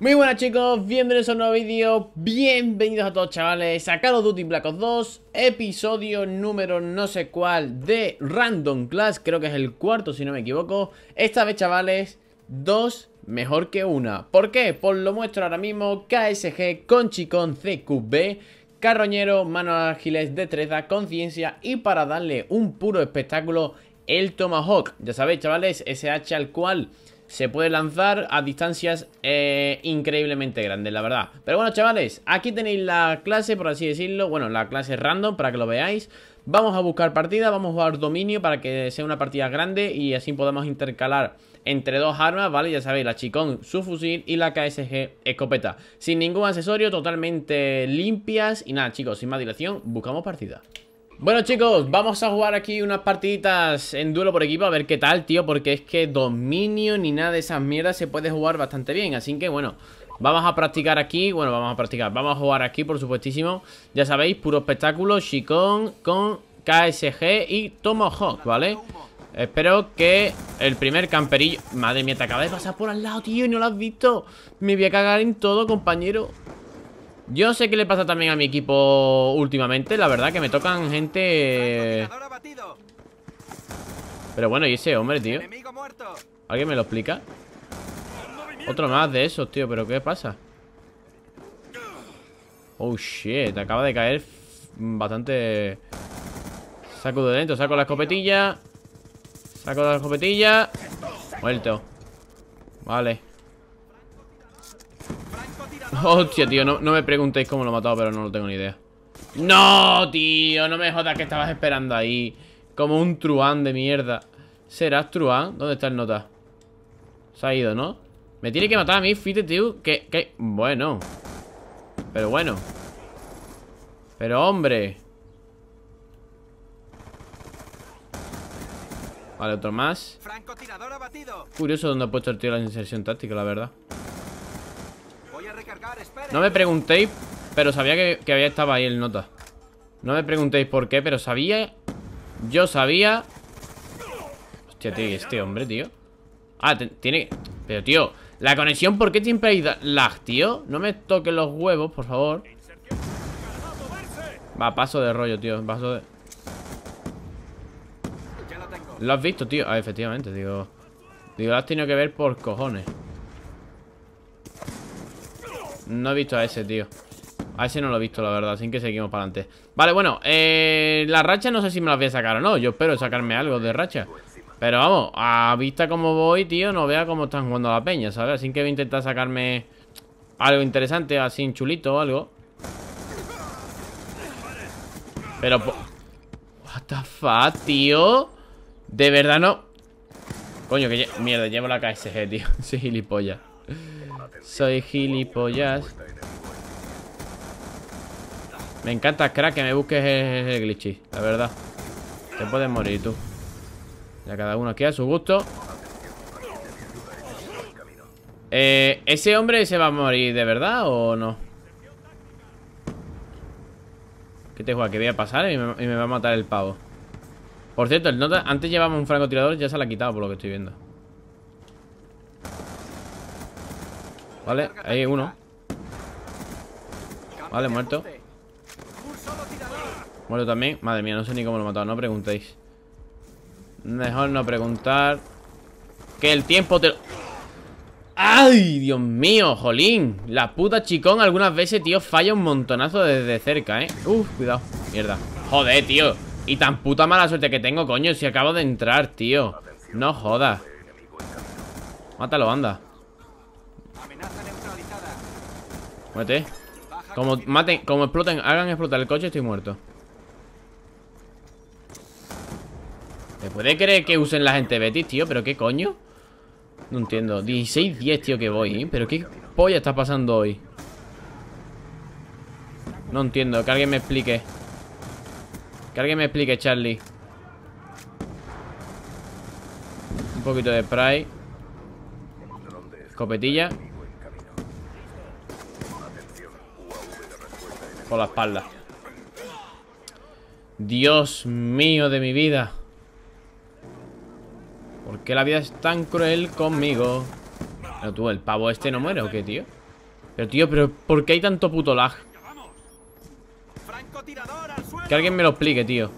Muy buenas chicos, bienvenidos a un nuevo vídeo, bienvenidos a todos chavales Sacado Duty Black Ops 2 Episodio número no sé cuál de Random Class creo que es el cuarto si no me equivoco Esta vez chavales, dos mejor que una ¿Por qué? Pues lo muestro ahora mismo, KSG, con Chicón CQB Carroñero, manos ágiles, destreza, conciencia y para darle un puro espectáculo el Tomahawk Ya sabéis chavales, SH al cual se puede lanzar a distancias eh, increíblemente grandes, la verdad. Pero bueno, chavales, aquí tenéis la clase, por así decirlo. Bueno, la clase random para que lo veáis. Vamos a buscar partida, vamos a jugar dominio para que sea una partida grande y así podamos intercalar entre dos armas, ¿vale? Ya sabéis, la Chicón, su fusil y la KSG escopeta. Sin ningún accesorio, totalmente limpias y nada, chicos, sin más dilación, buscamos partida. Bueno chicos, vamos a jugar aquí unas partiditas en duelo por equipo A ver qué tal, tío, porque es que dominio ni nada de esas mierdas se puede jugar bastante bien Así que bueno, vamos a practicar aquí Bueno, vamos a practicar, vamos a jugar aquí por supuestísimo Ya sabéis, puro espectáculo, Shikon con KSG y Tomahawk, ¿vale? Espero que el primer camperillo... Madre mía, te acabas de pasar por al lado, tío, y no lo has visto Me voy a cagar en todo, compañero yo sé qué le pasa también a mi equipo últimamente, la verdad, que me tocan gente... Pero bueno, ¿y ese hombre, tío? ¿Alguien me lo explica? Otro más de esos, tío, pero ¿qué pasa? Oh, shit, acaba de caer bastante... Saco de dentro, saco la escopetilla Saco la escopetilla Muerto Vale Hostia, tío, no, me preguntéis cómo lo he matado, pero no lo tengo ni idea ¡No, tío! No me jodas que estabas esperando ahí Como un truán de mierda ¿Serás truán? ¿Dónde está el nota? Se ha ido, ¿no? Me tiene que matar a mí, fíjate, tío que, que... Bueno Pero bueno Pero hombre Vale, otro más Curioso dónde ha puesto el tío la inserción táctica, la verdad no me preguntéis, pero sabía que, había estaba ahí el nota. No me preguntéis por qué, pero sabía. Yo sabía. Hostia, tío, este hombre, tío. Ah, tiene. Pero, tío, la conexión, ¿por qué siempre hay lag, tío? No me toquen los huevos, por favor. Va, paso de rollo, tío. Paso de. Lo has visto, tío. Ah, efectivamente, digo. Digo, lo has tenido que ver por cojones. No he visto a ese, tío A ese no lo he visto, la verdad, Así que seguimos para adelante Vale, bueno, eh, la racha no sé si me las voy a sacar o no Yo espero sacarme algo de racha Pero vamos, a vista como voy, tío No vea cómo están jugando la peña, ¿sabes? Así que voy a intentar sacarme algo interesante Así chulito o algo Pero... What the fuck, tío De verdad no... Coño, que... Mierda, llevo la KSG, tío sí gilipollas soy gilipollas. Me encanta, crack, que me busques el, glitchy, la verdad. Te puedes morir tú. Ya cada uno aquí a su gusto. Eh, ¿Ese hombre se va a morir de verdad o no? ¿Qué te juega? Que voy a pasar y me, va a matar el pavo. Por cierto, el nota, antes llevaba un francotirador, ya se la ha quitado por lo que estoy viendo. Vale, hay uno. Vale, muerto. Muerto también. Madre mía, no sé ni cómo lo he matado, no preguntéis. Mejor no preguntar. Que el tiempo te... ¡Ay, Dios mío, jolín! La puta chicón algunas veces, tío, falla un montonazo desde cerca, ¿eh? Uf, cuidado, mierda Joder, tío Y tan puta mala suerte que tengo, coño Si acabo de entrar, tío No jodas Mátalo, anda Como maten, como exploten, hagan explotar el coche, estoy muerto. ¿Te puede creer que usen la gente Betis, tío? ¿Pero qué coño? No entiendo. 16-10, tío, que voy, ¿eh? ¿Pero qué polla está pasando hoy? No entiendo. Que alguien me explique. Que alguien me explique, Charlie. Un poquito de spray. Escopetilla. Por la espalda Dios mío de mi vida ¿Por qué la vida es tan cruel conmigo? Pero tú, ¿el pavo este no muere o qué, tío? Pero tío, pero ¿por qué hay tanto puto lag? Que alguien me lo explique, tío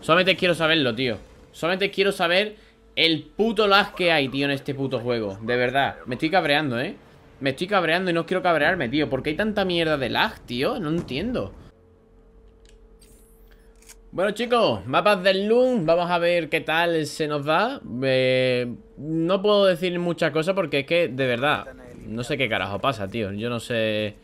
Solamente quiero saberlo, tío Solamente quiero saber el puto lag que hay, tío, en este puto juego De verdad, me estoy cabreando, ¿eh? Me estoy cabreando y no quiero cabrearme, tío. ¿Por qué hay tanta mierda de lag, tío? No entiendo. Bueno chicos, mapas del Loom, vamos a ver qué tal se nos da eh, No puedo decir muchas cosas porque es que, de verdad, no sé qué carajo pasa, tío Yo no sé...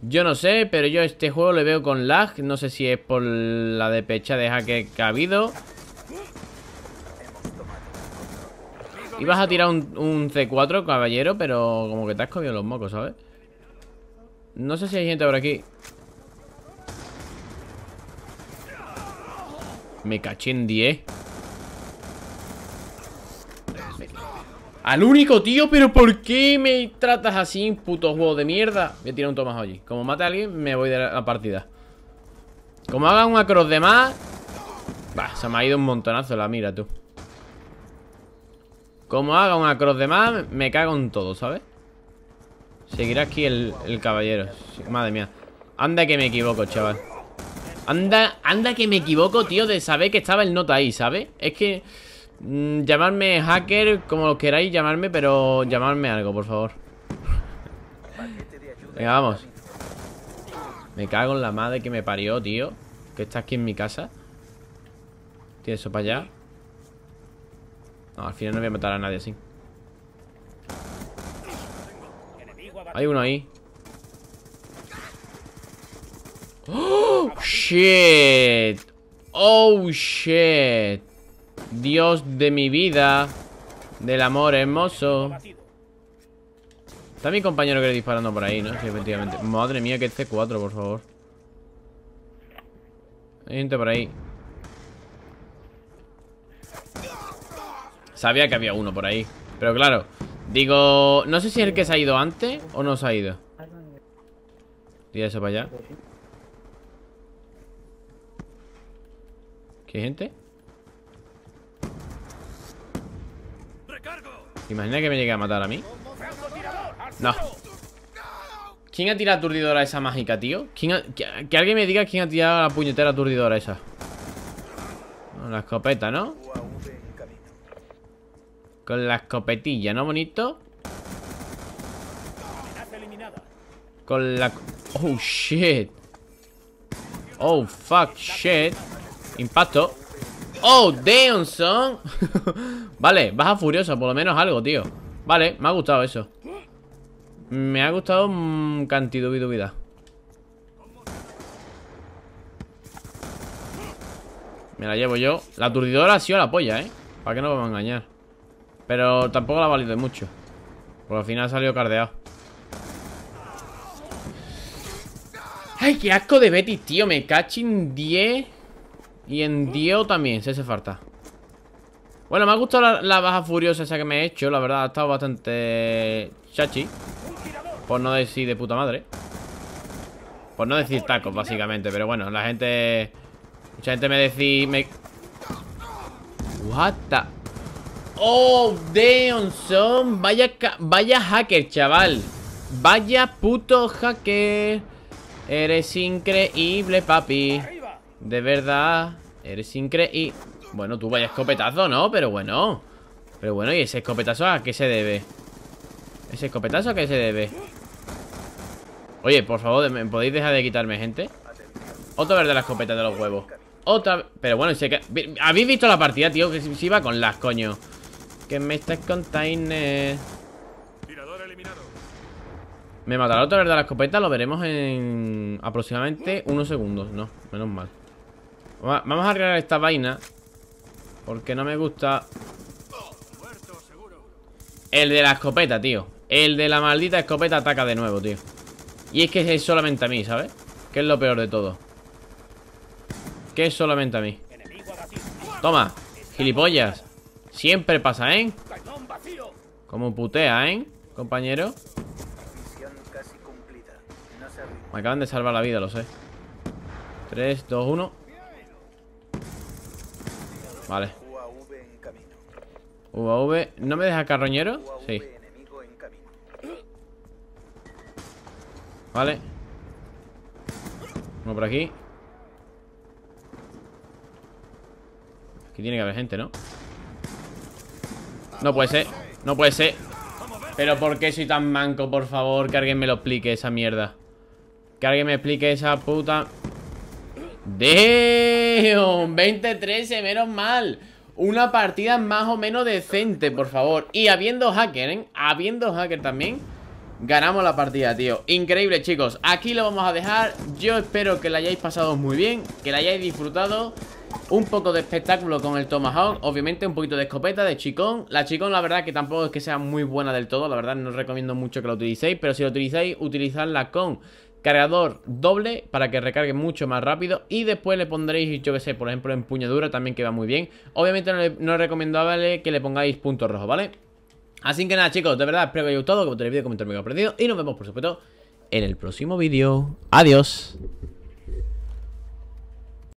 Yo no sé, pero yo este juego le veo con lag No sé si es por la depecha de hack que ha habido Ibas a tirar un, C4, caballero, pero como que te has comido los mocos, ¿sabes? No sé si hay gente por aquí. Me caché en 10. Al único, tío, pero ¿por qué me tratas así, puto juego de mierda? Voy a tirar un Tomás allí. Como mate a alguien, me voy de la partida. Como haga un across de más... va se me ha ido un montonazo la mira, tú. Como haga una cross de más, me cago en todo, ¿sabes? Seguirá aquí el, caballero. madre mía. Anda que me equivoco, chaval. Anda, anda que me equivoco, tío, de saber que estaba el nota ahí, ¿sabes? Es que... Mm, llamarme hacker, como queráis llamarme, pero llamarme algo, por favor. Venga, vamos. Me cago en la madre que me parió, tío. Que está aquí en mi casa. Tío, eso para allá. No, al final no voy a matar a nadie así. Hay uno ahí. ¡Oh, shit! ¡Oh, shit! Dios de mi vida. Del amor hermoso. Está mi compañero que le disparando por ahí, ¿no? Sí, efectivamente. Madre mía, que este C4, por favor. Hay gente por ahí. Sabía que había uno por ahí Pero claro, digo... No sé si es el que se ha ido antes o no se ha ido Tira eso para allá ¿Qué gente? Imagina que me llegue a matar a mí No ¿Quién ha tirado aturdidora esa mágica, tío? que, alguien me diga quién ha tirado la puñetera aturdidora esa La escopeta, ¿no? Con la escopetilla, ¿no? Bonito. Con la... Oh, shit. Oh, fuck, shit. Impacto. Oh, damn, son. vale, baja furiosa, por lo menos algo, tío. Vale, me ha gustado eso. Me ha gustado un... Mm, cantidad Me la llevo yo. La aturdidora ha sido la polla, ¿eh? ¿Para que no me vamos a engañar? Pero tampoco la ha valido mucho. Porque al final salió cardeado. ¡Ay, qué asco de Betty, tío! Me cachin 10. Y en 10 también, se hace falta. Bueno, me ha gustado la, baja furiosa esa que me he hecho. La verdad, ha estado bastante chachi. Por no decir de puta madre. Por no decir tacos, básicamente. Pero bueno, la gente... Mucha gente me decía... Me... What Oh, damn, son. Vaya, vaya hacker, chaval. Vaya puto hacker. Eres increíble, papi. De verdad. Eres increíble. Bueno, tú vaya escopetazo, ¿no? Pero bueno. Pero bueno, ¿y ese escopetazo a qué se debe? ¿Ese escopetazo a qué se debe? Oye, por favor, podéis dejar de quitarme, gente? Otra vez de la escopeta de los huevos. Otra Pero bueno, se... ¿habéis visto la partida, tío? Que se iba con las, coño. Que me Tirador eliminado Me matará otra vez de la escopeta, lo veremos en aproximadamente unos segundos. No, menos mal. Vamos a arreglar esta vaina. Porque no me gusta. El de la escopeta, tío. El de la maldita escopeta ataca de nuevo, tío. Y es que es solamente a mí, ¿sabes? Que es lo peor de todo. Que es solamente a mí. Toma, gilipollas. Siempre pasa, ¿eh? Como putea, ¿eh? Compañero Me acaban de salvar la vida, lo sé 3, 2, 1 Vale UAV ¿No me deja carroñero? Sí Vale Uno por aquí Aquí tiene que haber gente, ¿no? No puede ser, no puede ser Pero ¿por qué soy tan manco? Por favor, que alguien me lo explique esa mierda Que alguien me explique esa puta Damn 20-13, menos mal Una partida más o menos decente, por favor Y habiendo hacker, ¿eh? Habiendo hacker también Ganamos la partida, tío Increíble, chicos Aquí lo vamos a dejar Yo espero que la hayáis pasado muy bien Que la hayáis disfrutado un poco de espectáculo con el Tomahawk Obviamente un poquito de escopeta, de chicón La chicón la verdad que tampoco es que sea muy buena del todo La verdad no recomiendo mucho que la utilicéis Pero si la utilizáis, utilizadla con cargador doble para que recargue mucho más rápido y después le pondréis, yo que sé, por ejemplo, empuñadura también que va muy bien. Obviamente no, es recomendable que le pongáis punto rojo ¿vale? Así que nada, chicos, de verdad, espero que os haya gustado, que os el vídeo, comentar, que ha aprendido y nos vemos, por supuesto, en el próximo vídeo. Adiós.